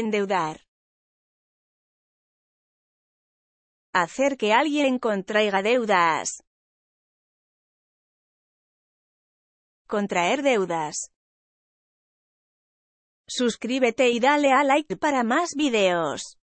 Endeudar. Hacer que alguien contraiga deudas. Contraer deudas. Suscríbete y dale a like para más videos.